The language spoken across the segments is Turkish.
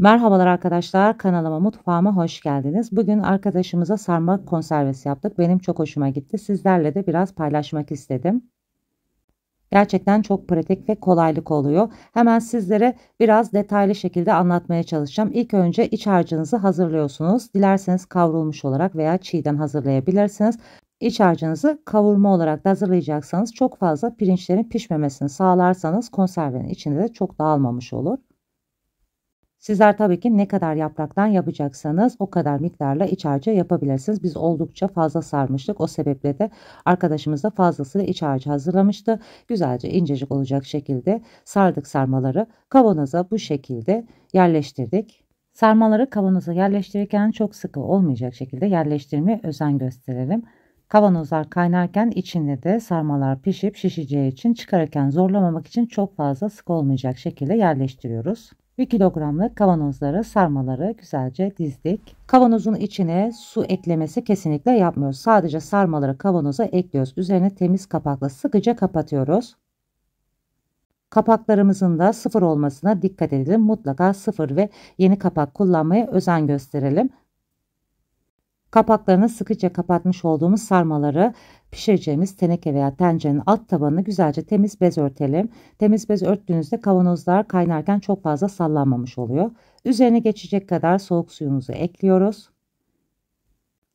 Merhabalar arkadaşlar kanalıma mutfağıma hoş geldiniz. Bugün arkadaşımıza sarma konservesi yaptık. Benim çok hoşuma gitti. Sizlerle de biraz paylaşmak istedim. Gerçekten çok pratik ve kolaylık oluyor. Hemen sizlere biraz detaylı şekilde anlatmaya çalışacağım. İlk önce iç harcınızı hazırlıyorsunuz. Dilerseniz kavrulmuş olarak veya çiğden hazırlayabilirsiniz. İç harcınızı kavurma olarak da hazırlayacaksanız çok fazla pirinçlerin pişmemesini sağlarsanız konservenin içinde de çok dağılmamış olur. Sizler tabii ki ne kadar yapraktan yapacaksanız o kadar miktarla iç harcı yapabilirsiniz. Biz oldukça fazla sarmıştık. O sebeple de arkadaşımız da fazlasıyla iç harcı hazırlamıştı. Güzelce incecik olacak şekilde sardık sarmaları. Kavanoza bu şekilde yerleştirdik. Sarmaları kavanoza yerleştirirken çok sıkı olmayacak şekilde yerleştirmeye özen gösterelim. Kavanozlar kaynarken içinde de sarmalar pişip şişeceği için çıkarırken zorlamamak için çok fazla sık olmayacak şekilde yerleştiriyoruz. 1 kilogramlık kavanozları sarmaları güzelce dizdik. Kavanozun içine su eklemesi kesinlikle yapmıyoruz. Sadece sarmaları kavanoza ekliyoruz. Üzerine temiz kapakla sıkıca kapatıyoruz. Kapaklarımızın da sıfır olmasına dikkat edelim. Mutlaka sıfır ve yeni kapak kullanmaya özen gösterelim. Kapaklarını sıkıca kapatmış olduğumuz sarmaları pişireceğimiz teneke veya tencerenin alt tabanını güzelce temiz bez örtelim. Temiz bez örttüğünüzde kavanozlar kaynarken çok fazla sallanmamış oluyor. Üzerine geçecek kadar soğuk suyumuzu ekliyoruz.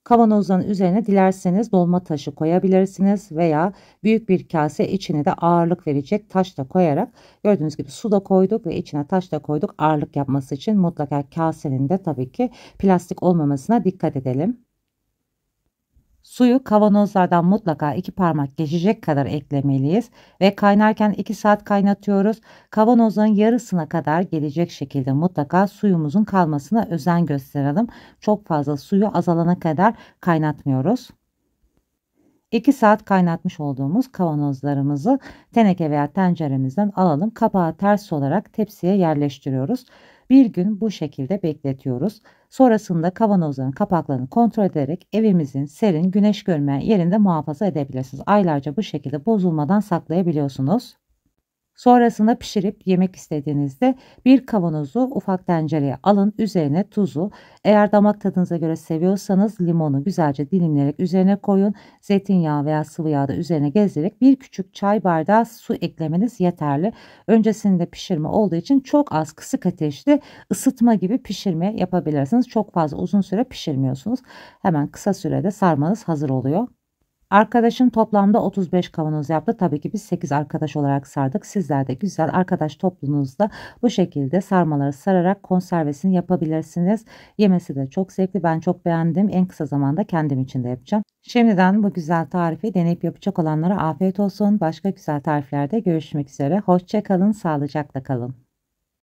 Kavanozun üzerine dilerseniz dolma taşı koyabilirsiniz veya büyük bir kase içine de ağırlık verecek taş da koyarak gördüğünüz gibi su da koyduk ve içine taş da koyduk ağırlık yapması için mutlaka kasenin de tabii ki plastik olmamasına dikkat edelim. Suyu kavanozlardan mutlaka iki parmak geçecek kadar eklemeliyiz ve kaynarken iki saat kaynatıyoruz. Kavanozun yarısına kadar gelecek şekilde mutlaka suyumuzun kalmasına özen gösterelim. Çok fazla suyu azalana kadar kaynatmıyoruz. 2 saat kaynatmış olduğumuz kavanozlarımızı teneke veya tenceremizden alalım. Kapağı ters olarak tepsiye yerleştiriyoruz. Bir gün bu şekilde bekletiyoruz. Sonrasında kavanozların kapaklarını kontrol ederek evimizin serin, güneş görmeyen yerinde muhafaza edebilirsiniz. Aylarca bu şekilde bozulmadan saklayabiliyorsunuz. Sonrasında pişirip yemek istediğinizde bir kavanozu ufak tencereye alın. Üzerine tuzu, eğer damak tadınıza göre seviyorsanız limonu güzelce dilimleyerek üzerine koyun. Zeytinyağı veya sıvı yağ da üzerine gezdirerek bir küçük çay bardağı su eklemeniz yeterli. Öncesinde pişirme olduğu için çok az kısık ateşte ısıtma gibi pişirme yapabilirsiniz. Çok fazla uzun süre pişirmiyorsunuz. Hemen kısa sürede sarmanız hazır oluyor. Arkadaşım toplamda 35 kavanoz yaptı. Tabii ki biz 8 arkadaş olarak sardık. Sizler de güzel arkadaş topluluğunuzda bu şekilde sarmaları sararak konservesini yapabilirsiniz. Yemesi de çok zevkli. Ben çok beğendim. En kısa zamanda kendim için de yapacağım. Şimdiden bu güzel tarifi deneyip yapacak olanlara afiyet olsun. Başka güzel tariflerde görüşmek üzere. Hoşçakalın, sağlıcakla kalın.